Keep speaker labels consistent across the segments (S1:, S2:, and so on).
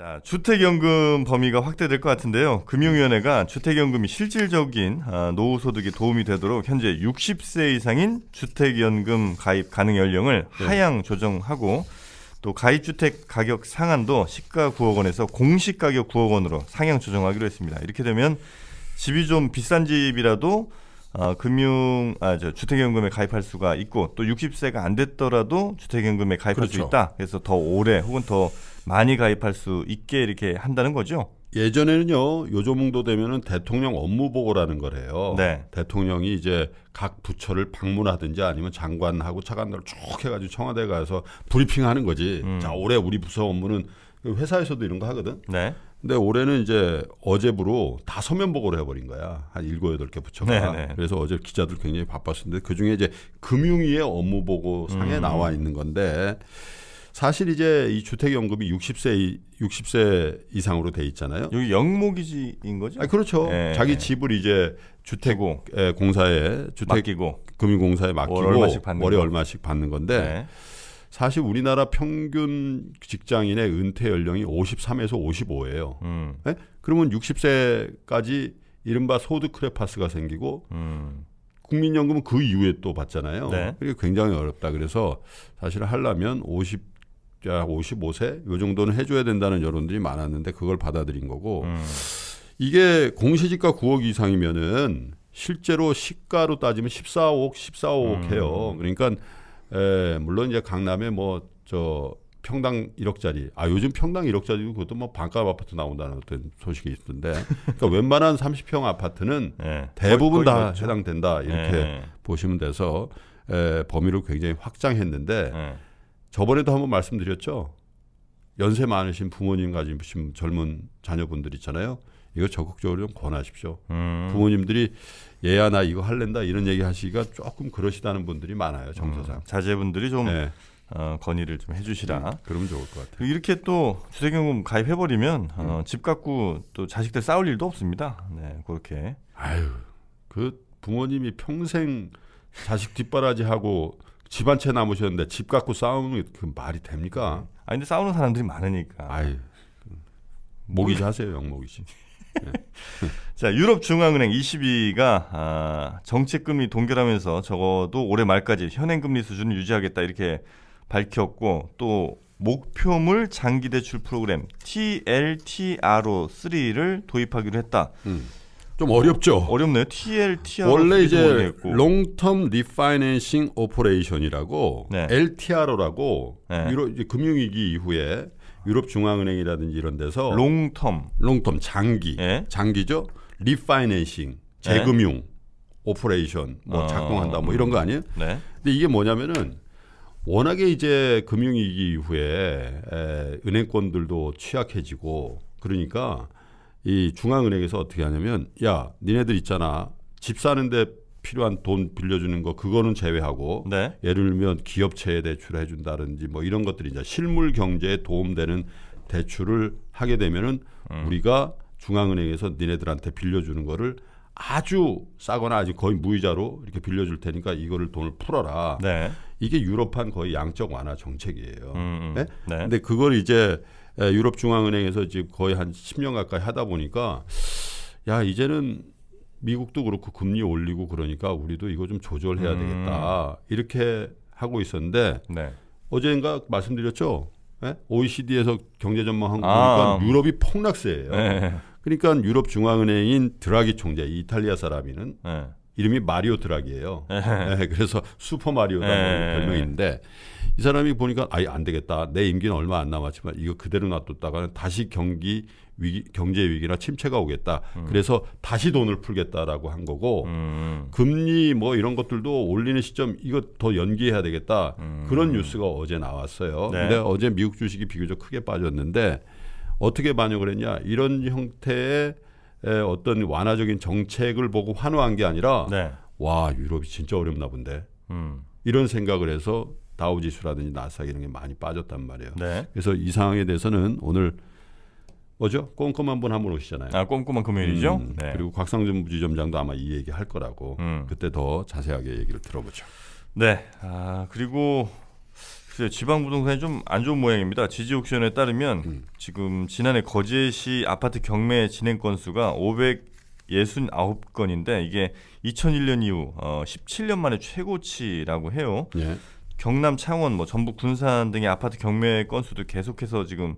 S1: 자, 주택연금 범위가 확대될 것 같은데요. 금융위원회가 주택연금이 실질적인 아, 노후 소득에 도움이 되도록 현재 60세 이상인 주택연금 가입 가능 연령을 네. 하향 조정하고 또 가입주택 가격 상한도 시가 9억 원에서 공시 가격 9억 원으로 상향 조정하기로 했습니다. 이렇게 되면 집이 좀 비싼 집이라도 아, 금융 아저 주택연금에 가입할 수가 있고 또 60세가 안 됐더라도 주택연금에 가입할 그렇죠. 수 있다. 그래서 더 오래 혹은 더 많이 가입할 수 있게 이렇게 한다는 거죠. 예전에는요 요조몽도 되면은 대통령 업무 보고라는
S2: 거래요. 네. 대통령이 이제 각 부처를 방문하든지 아니면 장관하고 차관들 쭉 해가지고 청와대 가서 브리핑하는 거지. 음. 자 올해 우리 부서 업무는 회사에서도 이런 거 하거든. 네. 근데 올해는 이제 어제부로 다 서면 보고를 해버린 거야. 한 일곱 여덟 개 부처가. 네네. 네. 그래서 어제 기자들 굉장히 바빴었는데 그 중에 이제 금융위의 업무 보고 상에 음. 나와 있는 건데. 사실 이제 이 주택연금이 60세 60세 이상으로 돼 있잖아요. 여기 영목이지인 거죠? 아 그렇죠. 예, 예. 자기 집을 이제 주택 공사에 주택 맡기고 금융공사에 맡기고 월 얼마씩 받는, 월에 얼마씩 받는 건데 네. 사실 우리나라 평균 직장인의 은퇴 연령이 53에서 55예요. 음. 네? 그러면 60세까지 이른바 소드 크레파스가 생기고 음. 국민연금은 그 이후에 또 받잖아요. 네. 그게 굉장히 어렵다. 그래서 사실 하려면 50 55세 요 정도는 해줘야 된다는 여론들이 많았는데 그걸 받아들인 거고 음. 이게 공시지가 9억 이상이면은 실제로 시가로 따지면 14억 14억 음. 해요. 그러니까 에, 물론 이제 강남에 뭐 저 평당 1억짜리 아 요즘 평당 1억짜리 그것도 뭐 반값 아파트 나온다는 어떤 소식이 있던데 그러니까 웬만한 30평 아파트는 네. 대부분 다 그렇죠. 해당된다 이렇게 네. 보시면 돼서 에, 범위를 굉장히 확장했는데. 네. 저번에도 한번 말씀드렸죠. 연세 많으신 부모님 가진 젊은 자녀분들 있잖아요. 이거 적극적으로 좀 권하십시오. 음. 부모님들이 얘야 나 이거 할랜다 이런 얘기 하시기가 조금 그러시다는 분들이 많아요 정서상. 음.
S1: 자제분들이 좀 네. 어, 건의를 좀 해주시라. 음, 그러면 좋을 것 같아요. 이렇게 또 주택연금 가입해버리면 어, 음. 집 갖고 또 자식들 싸울 일도 없습니다. 네, 그렇게. 아유, 그 부모님이 평생 자식 뒷바라지하고 집한채
S2: 남으셨는데 집 갖고 싸우는 게 그 말이 됩니까? 아 근데 싸우는 사람들이 많으니까. 아유
S1: 모기지 하세요 영모기지. 자 유럽 중앙은행 ECB가 아, 정책금리 동결하면서 적어도 올해 말까지 현행 금리 수준을 유지하겠다 이렇게 밝혔고 또 목표물 장기 대출 프로그램 TLTRO3를 도입하기로 했다. 음. 좀 어렵죠. 어렵네요.
S2: TLTR 원래 이제 롱텀 리파이낸싱 오퍼레이션이라고 l t r 네. 로라고유럽 네. 이제 금융위기 이후에 유럽 중앙은행이라든지 이런 데서 롱텀 롱텀 장기 예? 장기죠. 리파이낸싱 재금융 예? 오퍼레이션 뭐 아. 작동한다 뭐 이런 거 아니에요? 네. 근데 이게 뭐냐면은 워낙에 이제 금융위기 이후에 에, 은행권들도 취약해지고 그러니까 이 중앙은행에서 어떻게 하냐면 야 니네들 있잖아 집 사는데 필요한 돈 빌려주는 거 그거는 제외하고 네. 예를 들면 기업체에 대출을 해준다든지 뭐 이런 것들이 이제 실물 경제에 도움되는 대출을 하게 되면은 음. 우리가 중앙은행에서 니네들한테 빌려주는 거를 아주 싸거나 아직 거의 무이자로 이렇게 빌려줄 테니까 이거를 돈을 풀어라. 네. 이게 유럽판 거의 양적 완화 정책이에요. 음, 음. 네? 네. 근데 그걸 이제 예, 유럽 중앙은행에서 지금 거의 한 10년 가까이 하다 보니까 야 이제는 미국도 그렇고 금리 올리고 그러니까 우리도 이거 좀 조절해야 음. 되겠다 이렇게 하고 있었는데 네. 어제인가 말씀드렸죠 네? 예? OECD에서 경제 전망한 거 아. 보니까 아. 유럽이 폭락세예요. 네. 그러니까 유럽 중앙은행인 드라기 총재 이탈리아 사람이는 네. 이름이 마리오 드라기예요. 네. 예, 그래서 슈퍼 마리오라는 네. 별명인데 이 사람이 보니까 아예 안 되겠다. 내 임기는 얼마 안 남았지만 이거 그대로 놔뒀다가는 다시 경기 위기, 경제 위기나 침체가 오겠다. 음. 그래서 다시 돈을 풀겠다라고 한 거고 음. 금리 뭐 이런 것들도 올리는 시점 이거 더 연기해야 되겠다. 음. 그런 뉴스가 어제 나왔어요. 네. 근데 어제 미국 주식이 비교적 크게 빠졌는데 어떻게 반영을 했냐? 이런 형태의 에 어떤 완화적인 정책을 보고 환호한 게 아니라 네. 와 유럽이 진짜 어렵나 본데 음. 이런 생각을 해서 다우지수라든지 나스닥 이런 게 많이 빠졌단 말이에요. 네. 그래서 이 상황에 대해서는 오늘 뭐죠? 꼼꼼한 분한분 오시잖아요. 아, 꼼꼼한 금요일이죠. 음, 네. 그리고 곽상준 부지점장도 아마
S1: 이 얘기 할 거라고 음. 그때 더 자세하게 얘기를 들어보죠. 네. 아 그리고 지방 부동산이 좀 안 좋은 모양입니다. 지지옥션에 따르면 음. 지금 지난해 거제시 아파트 경매 진행 건수가 569건인데 이게 2001년 이후 어, 17년 만에 최고치라고 해요. 예. 경남, 창원, 뭐 전북 군산 등의 아파트 경매 건수도 계속해서 지금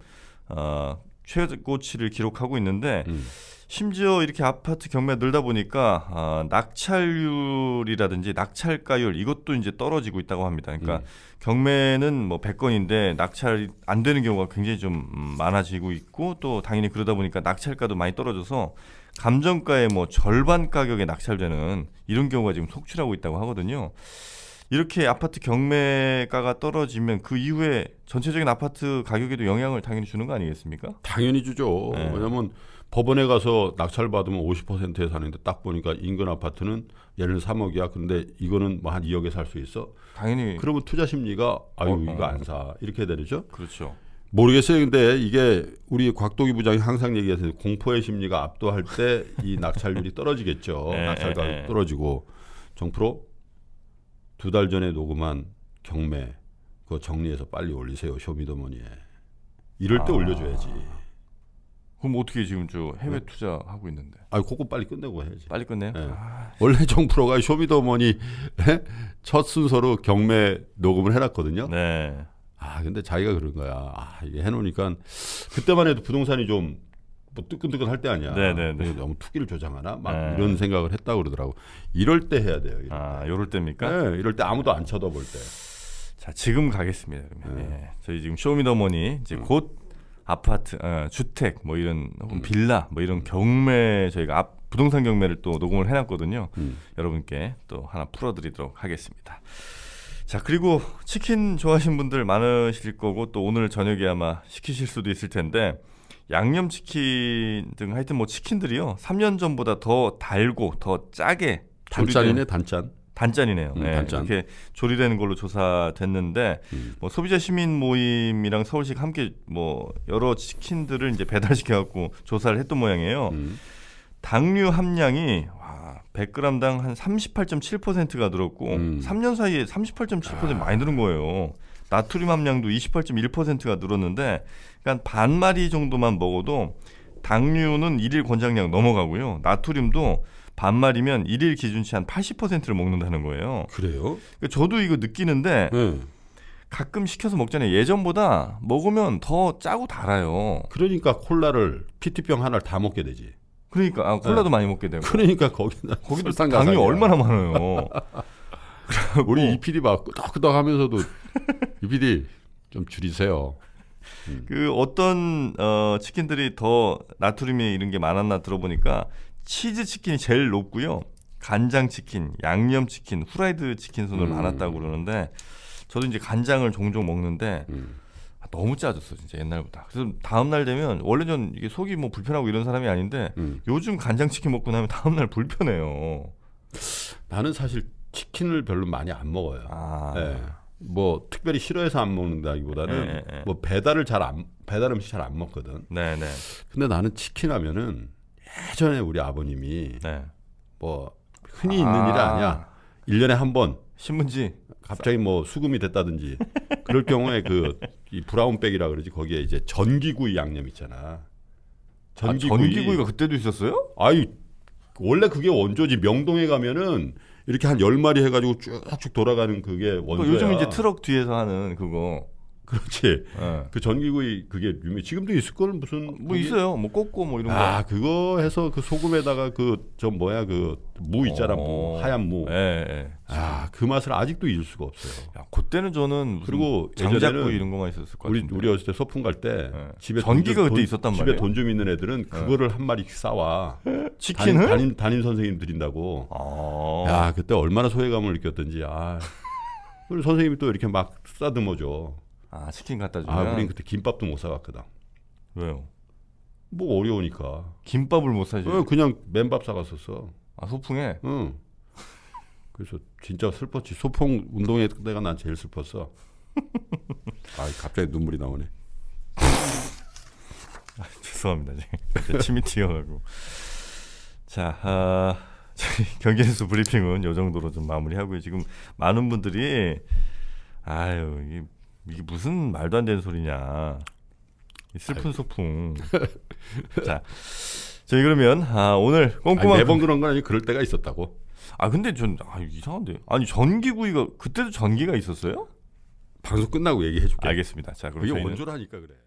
S1: 어, 최고치를 기록하고 있는데 음. 심지어 이렇게 아파트 경매 늘다 보니까 아, 낙찰률이라든지 낙찰가율 이것도 이제 떨어지고 있다고 합니다. 그러니까 음. 경매는 뭐 100건인데 낙찰 안 되는 경우가 굉장히 좀 음, 많아지고 있고 또 당연히 그러다 보니까 낙찰가도 많이 떨어져서 감정가의 뭐 절반 가격에 낙찰되는 이런 경우가 지금 속출하고 있다고 하거든요. 이렇게 아파트 경매가가 떨어지면 그 이후에 전체적인 아파트 가격에도 영향을 당연히 주는 거 아니겠습니까?
S2: 당연히 주죠. 네. 왜냐하면 법원에 가서 낙찰 받으면 50%에 사는데 딱 보니까 인근 아파트는 얘는 3억이야. 근데 이거는 뭐 한 2억에 살 수 있어. 당연히. 그러면 투자 심리가 아유 어, 이거 어. 안 사. 이렇게 되죠. 그렇죠. 모르겠어요. 근데 이게 우리 곽도기 부장이 항상 얘기하는 공포의 심리가 압도할 때 이 낙찰률이 떨어지겠죠. 네, 낙찰 가격 네, 네. 떨어지고 정프로 두달 전에 녹음한 경매 그거 정리해서 빨리 올리세요 쇼미더머니에 이럴 때 아. 올려줘야지 그럼 어떻게 지금 저
S1: 해외 네. 투자하고 있는데 아 그거 빨리 끝내고 해야지 빨리 끝내요? 예. 아,
S2: 원래 정프로가 쇼미더머니 첫 순서로 경매 녹음을 해놨거든요 네. 아 근데 자기가 그런 거야 아 이게 해놓으니까 그때만 해도 부동산이 좀뭐 뜨끈뜨끈할 때 아니야. 네네네. 너무 투기를 조장하나 막 네. 이런 생각을 했다
S1: 그러더라고. 이럴 때 해야 돼요. 이럴 아, 이럴 때입니까? 네, 이럴 때 아무도 안 쳐다볼 때. 자, 지금 가겠습니다. 그러면 네. 예. 저희 지금 쇼미더머니 이제 음. 곧 아파트, 어, 주택 뭐 이런 혹은 음. 빌라 뭐 이런 경매 저희가 앞 부동산 경매를 또 녹음을 해놨거든요. 음. 여러분께 또 하나 풀어드리도록 하겠습니다. 자 그리고 치킨 좋아하시 분들 많으실 거고 또 오늘 저녁에 아마 시키실 수도 있을 텐데 양념치킨 등 하여튼 뭐 치킨들이요. 3년 전보다 더 달고 더 짜게 단짠이네 단짠. 단짠이네요. 음, 네, 단짠. 이렇게 조리되는 걸로 조사됐는데 음. 뭐 소비자 시민 모임이랑 서울시 함께 뭐 여러 치킨들을 이제 배달시켜 갖고 조사를 했던 모양이에요. 음. 당류 함량이 와 100g당 한 38.7%가 늘었고 음. 3년 사이에 38.7% 아. 많이 늘은 거예요. 나트륨 함량도 28.1%가 늘었는데 그러니까 반마리 정도만 먹어도 당류는 일일 권장량 넘어가고요. 나트륨도 반마리면 일일 기준치 한 80%를 먹는다는 거예요. 그래요? 그러니까 저도 이거 느끼는데 네. 가끔 시켜서 먹잖아요. 예전보다 먹으면 더 짜고 달아요. 그러니까 콜라를 피트병 하나를 다 먹게 되지. 그러니까 아, 콜라도 네. 많이 먹게 되고. 그러니까 거기 당이 얼마나 많아요.
S2: 우리 이 PD 막 끄덕끄덕 하면서도
S1: 이 PD 좀 줄이세요. 음. 그 어떤 어, 치킨들이 더 나트륨에 이런 게 많았나 들어보니까 치즈 치킨이 제일 높고요. 간장 치킨, 양념 치킨, 후라이드 치킨 손으로 음. 많았다고 그러는데 저도 이제 간장을 종종 먹는데 음. 아, 너무 짜졌어 진짜 옛날보다. 그래서 다음 날 되면 원래 전 이게 속이 뭐 불편하고 이런 사람이 아닌데 음. 요즘 간장 치킨 먹고 나면 다음 날 불편해요. 나는 사실 치킨을 별로 많이 안 먹어요. 아. 네. 뭐
S2: 특별히 싫어해서 안 먹는다기보다는 네, 네. 뭐 배달을 잘안 배달 음식 잘 안 먹거든. 네, 네. 근데 나는 치킨 하면은 예전에 우리 아버님이 네. 뭐
S1: 흔히 있는 아. 일이 아니야.
S2: 1년에 한 번 신문지 갑자기 뭐 수금이 됐다든지 그럴 경우에 그 이 브라운백이라 그러지 거기에 이제 전기구이 양념 있잖아. 아, 전기구이. 아, 전기구이가 그때도 있었어요? 아유 원래 그게 원조지 명동에 가면은 이렇게 한1 0마리 해가지고 쭉쭉 돌아가는 그게 그러니까 원조야. 요즘 이제 트럭 뒤에서 하는 그거 그렇지. 네. 그 전기구이 그게 유명. 지금도 있을 거는 무슨 아,
S1: 뭐 고기? 있어요. 뭐 꽂고 뭐 이런 아, 거. 아
S2: 그거 해서 그 소금에다가 그저 뭐야 그 무 있잖아 어. 무 하얀 무. 예. 네, 예. 아그 맛을 아직도 잊을 수가 없어요. 야, 그때는 저는 그리고 장작구 이런 거만 있었을 것 같은데. 우리 우리 어렸을 때 소풍 갈때 네. 예. 집에 전기가 돈, 그때 있었단 말이에요. 집에 돈 좀 있는 애들은 예. 그거를 한마리 싸와. 치킨을 담임, 담임 선생님 드린다고. 아. 야 그때 얼마나 소외감을 느꼈던지. 아. 우리 선생님이 또 이렇게 막 싸듬어줘. 아 치킨 갖다 주면. 아 우린 그때 김밥도 못 사갔거든. 왜요? 뭐 어려우니까. 김밥을 못 사지. 어, 그냥 맨밥 사갔었어. 아 소풍에. 응. 그래서 진짜 슬펐지. 소풍 운동회 때가 난 제일 슬펐어. 아 갑자기 눈물이 나오네.
S1: 아, 죄송합니다. 침이 튀어나고. 자, 아, 저희 경기뉴스 브리핑은 요 정도로 좀 마무리하고요. 지금 많은 분들이 아유 이게 이게 무슨 말도 안 되는 소리냐. 슬픈 소풍. 자, 저희 그러면 아, 오늘 꼼꼼한 아 매번 그런 건 아니 그럴 때가 있었다고. 아 근데 전 아, 이상한데 아니 전기구이가 그때도 전기가 있었어요? 방송 끝나고 얘기해 줄게. 알겠습니다. 자 그럼 이게 원조라니까
S2: 그래.